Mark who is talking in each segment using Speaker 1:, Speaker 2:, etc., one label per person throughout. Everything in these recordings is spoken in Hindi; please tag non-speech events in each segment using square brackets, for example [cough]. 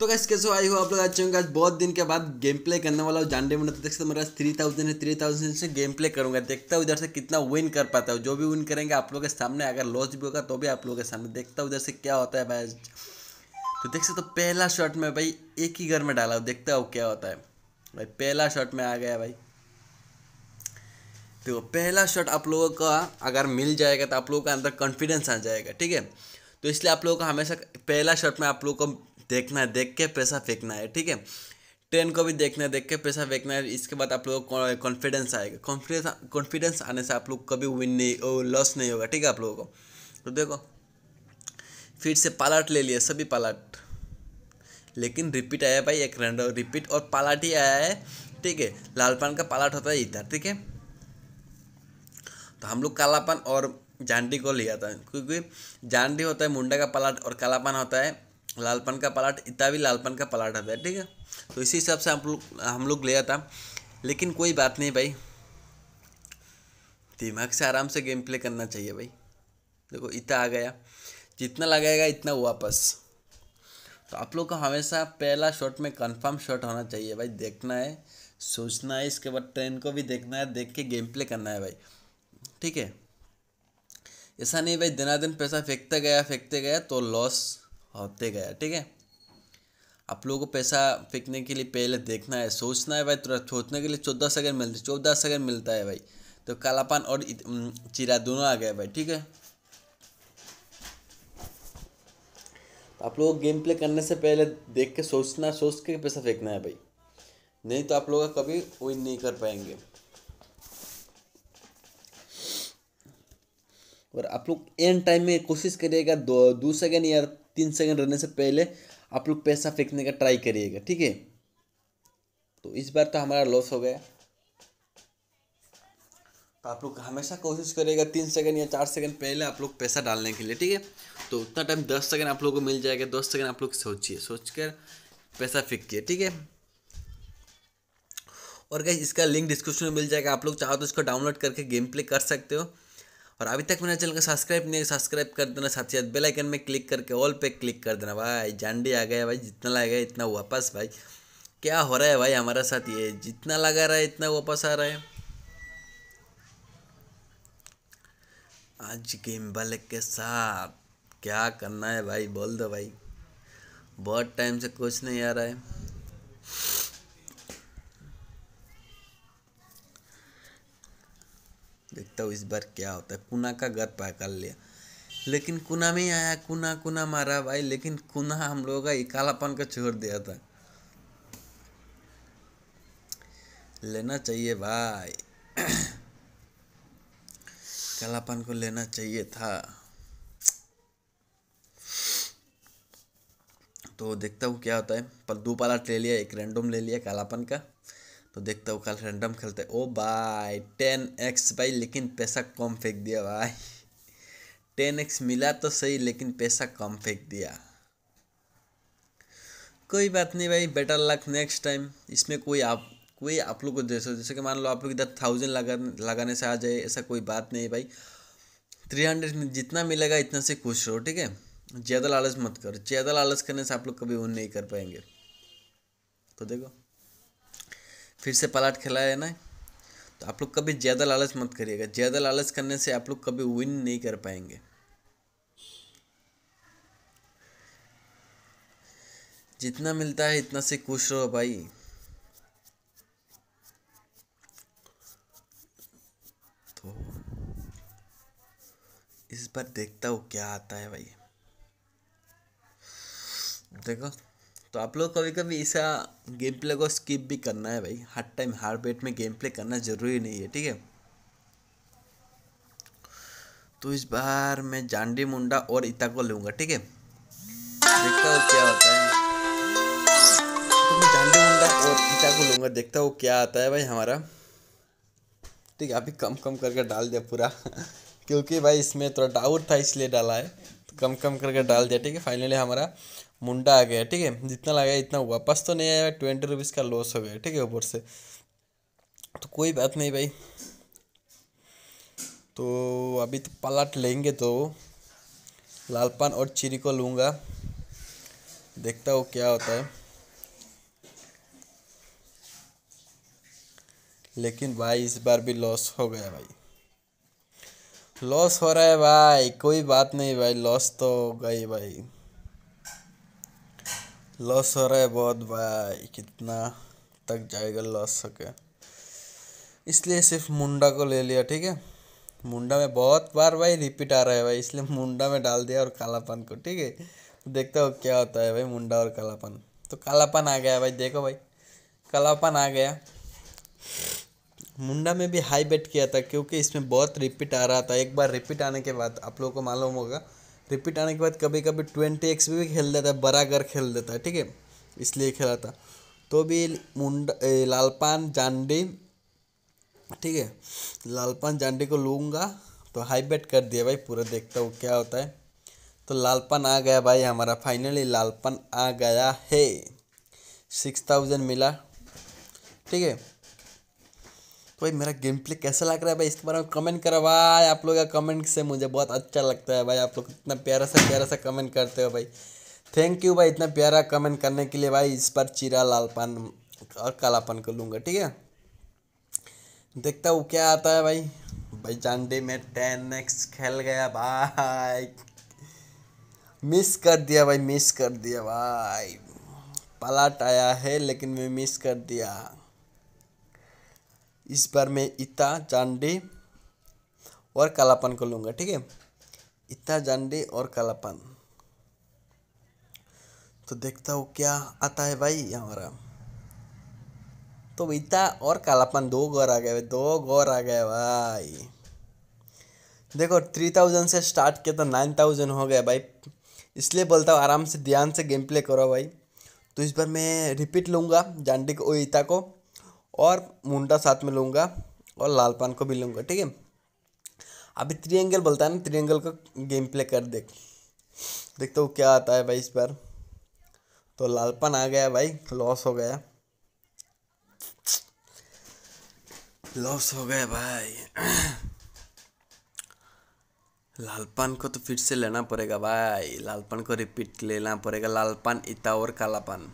Speaker 1: तो गैस कैसे आई हो आप लोग अच्छे होंगे आज बहुत दिन के बाद गेम प्ले करने वाला हूँ जानने में तो देख सकते मेरा थ्री थाउजेंड है थ्री थाउजेंड से गेम प्ले करूंगा देखता हूँ इधर से कितना विन कर पाता हूँ जो भी विन करेंगे आप लोगों के सामने अगर लॉस भी होगा तो भी आप लोगों के सामने देखता हूँ उधर से क्या होता है भाई तो देख सकते तो पहला शॉट में भाई एक ही घर में डाला हूँ देखता हूँ क्या होता है भाई पहला शॉट में आ गया भाई तो पहला शॉट आप लोगों का अगर मिल जाएगा तो आप लोगों का अंदर कॉन्फिडेंस आ जाएगा ठीक है तो इसलिए आप लोगों को हमेशा पहला शॉट में आप लोगों को देखना है देख के पैसा फेंकना है ठीक है ट्रेन को भी देखना है देख के पैसा फेंकना है इसके बाद आप लोगों को कॉन्फिडेंस आएगा कॉन्फिडेंस कॉन्फिडेंस आने से आप लोग कभी विन नहीं लॉस नहीं होगा ठीक है आप लोगों को तो देखो फिर से पालाट ले लिया सभी पालाट लेकिन रिपीट आया भाई एक रन रिपीट और पालाट ही आया है ठीक है लाल पान का पालाट होता है इधर ठीक है तो हम लोग कालापान और जांडी को लिया था क्योंकि जांडी होता है मुंडा का पालाट और कालापान होता है लालपन का पलाट इतना भी लालपन का पलाट आता है ठीक है तो इसी हिसाब से हम लोग हम लोग लिया था लेकिन कोई बात नहीं भाई दिमाग से आराम से गेम प्ले करना चाहिए भाई देखो इतना आ गया जितना लगाएगा इतना वापस तो आप लोग को हमेशा पहला शॉट में कंफर्म शॉट होना चाहिए भाई देखना है सोचना है इसके बाद ट्रेन को भी देखना है देख के गेम प्ले करना है भाई ठीक है ऐसा नहीं भाई दिना दिन पैसा फेंकते गया फेंकते गया तो लॉस होते गया ठीक है आप लोगों को पैसा फेंकने के लिए पहले देखना है सोचना है भाई तुरंत सोचने के लिए चौदह सेकंड मिलते चौदह सेकंड मिलता है भाई तो कालापान और चिरा दोनों आ गया भाई ठीक है तो आप लोगों को गेम प्ले करने से पहले देख के सोचना सोच के पैसा फेंकना है भाई नहीं तो आप लोग कभी विन नहीं कर पाएंगे और आप लोग एंड टाइम में कोशिश करिएगा दो दो सेकेंड या तीन सेकेंड रहने से पहले आप लोग पैसा फेंकने का ट्राई करिएगा ठीक है तो इस बार तो हमारा लॉस हो गया तो आप लोग हमेशा कोशिश करिएगा तीन सेकंड या चार सेकंड पहले आप लोग पैसा डालने के लिए ठीक है तो उतना टाइम दस सेकंड आप लोग को मिल जाएगा दस सेकंड आप लोग सोचिए सोच कर पैसा फेंकिए ठीक है और क्या इसका लिंक डिस्क्रिप्शन में मिल जाएगा आप लोग चाहो तो इसको डाउनलोड करके गेम प्ले कर सकते हो और अभी तक मेरे चैनल को सब्सक्राइब नहीं सब्सक्राइब कर देना साथ ही साथ बेल आइकन में क्लिक करके ऑल पे क्लिक कर देना भाई जांडी आ गया भाई जितना लगेगा इतना वापस भाई क्या हो रहा है भाई हमारे साथ ये जितना लगा रहा है इतना वापस आ रहा है आज गेम वाले के साथ क्या करना है भाई बोल दो भाई बहुत टाइम से कुछ नहीं आ रहा है देखता हूँ इस बार क्या होता है कुना का घर पकड़ लिया लेकिन कुना में आया कुना कुना मारा भाई लेकिन कुना हम लोगों का इकालापन का छोड़ दिया था लेना चाहिए भाई कालापन को लेना चाहिए था तो देखता हूँ क्या होता है पर दो पाला ले लिया एक रैंडम ले लिया कालापन का तो देखता हूँ कल रैंडम खेलते ओ बाय टेन एक्स भाई लेकिन पैसा कम फेंक दिया भाई टेन एक्स मिला तो सही लेकिन पैसा कम फेंक दिया कोई बात नहीं भाई बेटर लक नेक्स्ट टाइम इसमें कोई आप कोई आप लोग को दे सकते जैसे कि मान लो आप लोग इधर थाउजेंड लगा लगाने से आ जाए ऐसा कोई बात नहीं भाई थ्री हंड्रेड में जितना मिलेगा इतना से खुश रहो ठीक है ज़्यादा लालच मत करो ज़्यादा लालच करने से आप लोग कभी उन नहीं कर पाएंगे तो देखो फिर से पलाट खिलाया ना तो आप लोग कभी ज़्यादा लालच मत करिएगा ज़्यादा लालच करने से आप लोग कभी विन नहीं कर पाएंगे जितना मिलता है इतना से खुश रहो भाई तो इस बार देखता हूँ क्या आता है भाई देखो तो आप लोग कभी कभी ऐसा गेम प्ले को स्किप भी करना है भाई हर टाइम हार बेट में गेम प्ले करना ज़रूरी नहीं है ठीक है तो इस बार मैं जांडी मुंडा और इता को लूँगा ठीक है देखता हूँ क्या होता है तो मैं मुंडा और इता को लूंगा देखता हूँ क्या आता है भाई हमारा ठीक है अभी कम कम करके डाल दिया पूरा [laughs] क्योंकि भाई इसमें थोड़ा डाउट था इसलिए डाला है तो कम कम करके डाल दिया ठीक है फाइनली हमारा मुंडा आ गया ठीक है जितना लगा इतना वापस तो नहीं आया ट्वेंटी रुपीज़ का लॉस हो गया ठीक है ऊपर से तो कोई बात नहीं भाई तो अभी तो पलट लेंगे तो लालपान और चिरी को लूँगा देखता हूँ क्या होता है लेकिन भाई इस बार भी लॉस हो गया भाई लॉस हो रहा है भाई कोई बात नहीं भाई लॉस तो गई भाई लॉस हो रहा है बहुत भाई कितना तक जाएगा लॉस सके इसलिए सिर्फ मुंडा को ले लिया ठीक है मुंडा में बहुत बार भाई रिपीट आ रहा है भाई इसलिए मुंडा में डाल दिया और कालापन को ठीक है तो देखते हो क्या होता है भाई मुंडा और कालापन तो कालापन आ गया भाई देखो भाई कालापन आ गया मुंडा में भी हाई बेट किया था क्योंकि इसमें बहुत रिपीट आ रहा था एक बार रिपीट आने के बाद आप लोगों को मालूम होगा रिपीट आने के बाद कभी कभी ट्वेंटी एक्स भी खेल देता है बड़ा कर खेल देता है ठीक है इसलिए खेला था तो भी मुंडा लालपान जांडी ठीक है लालपान जांडी को लूँगा तो हाई बेट कर दिया भाई पूरा देखता हूँ क्या होता है तो लालपान आ गया भाई हमारा फाइनली लालपान आ गया है सिक्स थाउजेंड मिला ठीक है तो भाई मेरा गेम प्ले कैसा लग रहा है भाई इसके बारे में कमेंट करो भाई आप लोग का कमेंट से मुझे बहुत अच्छा लगता है भाई आप लोग इतना प्यारा सा प्यारा सा कमेंट करते हो भाई थैंक यू भाई इतना प्यारा कमेंट करने के लिए भाई इस पर चीरा लालपन और कालापन कर लूँगा ठीक है देखता हूँ क्या आता है भाई भाई चांडे में टेन एक्स खेल गया भाई मिस कर दिया भाई मिस कर दिया भाई पलाट आया है लेकिन मैं मिस कर दिया इस बार मैं इता जानडे और कालापन को लूँगा ठीक है इता जानडे और कालापन तो देखता हूँ क्या आता है भाई हमारा तो इता और कालापन दो गौर आ गए दो गौर आ गए भाई देखो थ्री थाउजेंड से स्टार्ट किया तो नाइन थाउजेंड हो गया भाई इसलिए बोलता हूँ आराम से ध्यान से गेम प्ले करो भाई तो इस बार मैं रिपीट लूँगा जानडी को इता को और मुंडा साथ में लूँगा और लाल पान को भी लूँगा ठीक है अभी त्रिएंगल बोलता है ना त्रिएंगल का गेम प्ले कर देख देखते हो क्या आता है भाई इस बार तो लालपन आ गया भाई लॉस हो गया लॉस हो गया भाई लालपान को तो फिर से लेना पड़ेगा भाई लालपन को रिपीट लेना पड़ेगा लालपान इता और कालापान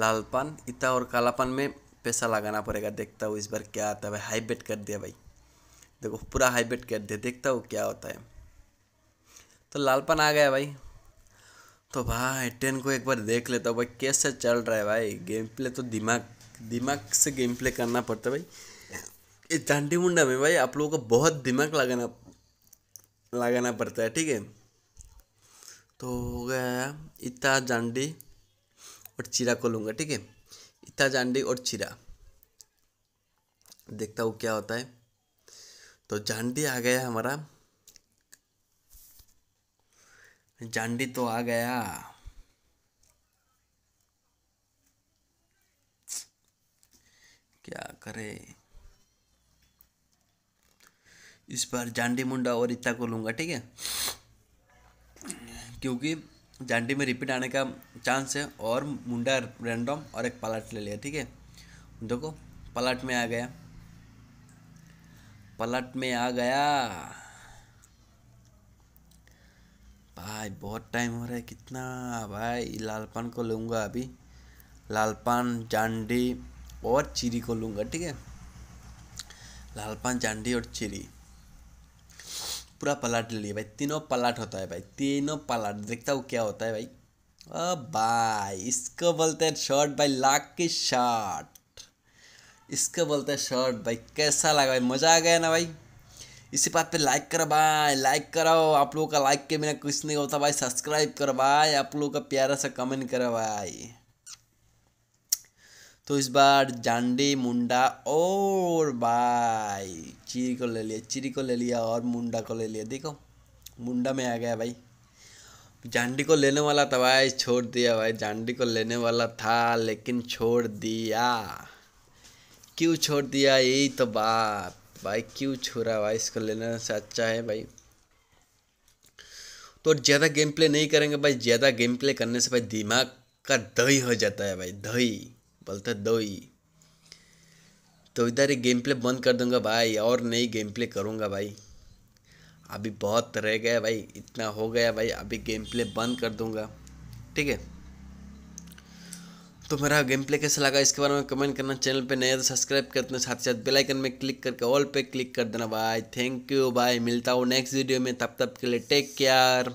Speaker 1: लालपान इता और कालापान में पैसा लगाना पड़ेगा देखता हूँ इस बार क्या आता है भाई हाई कर दिया भाई देखो पूरा हाई कर दिया देखता हूँ क्या होता है तो लालपन आ गया भाई तो भाई टेन को एक बार देख लेता हूँ भाई कैसे चल रहा है भाई गेम प्ले तो दिमाग दिमाग से गेम प्ले करना पड़ता है भाई ये चांडी मुंडा में भाई आप लोगों को बहुत दिमाग लगाना लगाना पड़ता है ठीक है तो हो गया इतना जांडी और चीरा को लूँगा ठीक है जांडी और चिरा देखता हूँ क्या होता है तो जांडी आ गया हमारा जांडी तो आ गया क्या करे इस बार जांडी मुंडा और इत्ता को लूंगा ठीक है क्योंकि जानडी में रिपीट आने का चांस है और मुंडा रैंडम और एक पलाट ले लिया ठीक है देखो पलाट में आ गया पलाट में आ गया भाई बहुत टाइम हो रहा है कितना भाई लालपान को लूँगा अभी लालपान जानडी और चिरी को लूँगा ठीक है लालपान जानडी और चिरी पूरा पलाट ले लिया भाई तीनों पलाट होता है भाई तीनों पलाट देखता हूँ क्या होता है भाई अब भाई इसको बोलते हैं शर्ट भाई लाख की शर्ट इसको बोलते हैं शर्ट भाई कैसा लगा भाई मज़ा आ गया ना भाई इसी बात पे लाइक करो भाई लाइक करो आप लोगों का लाइक के बिना कुछ नहीं होता भाई सब्सक्राइब करो भाई आप लोगों का प्यारा सा कमेंट करो भाई तो इस बार जांडी मुंडा और भाई चिरी को ले लिया चिरी को ले लिया और मुंडा को ले लिया देखो मुंडा में आ गया भाई जांडी को लेने वाला था भाई छोड़ दिया भाई जांडी को लेने वाला था लेकिन छोड़ दिया क्यों छोड़ दिया यही तो बाप भाई क्यों छोड़ा भाई इसको लेने से अच्छा है भाई तो ज़्यादा गेम प्ले नहीं करेंगे भाई ज़्यादा गेम प्ले करने से भाई दिमाग का दही हो जाता है भाई दही दो दोई तो इधर ही गेम प्ले बंद कर दूंगा भाई और नई गेम प्ले करूँगा भाई अभी बहुत रह गया भाई इतना हो गया भाई अभी गेम प्ले बंद कर दूंगा ठीक है तो मेरा गेम प्ले कैसा लगा इसके बारे में कमेंट करना चैनल पे नया तो सब्सक्राइब कर देना साथ ही साथ बेल आइकन में क्लिक करके ऑल पे क्लिक कर देना भाई थैंक यू भाई मिलता हूँ नेक्स्ट वीडियो में तब तक के लिए टेक केयर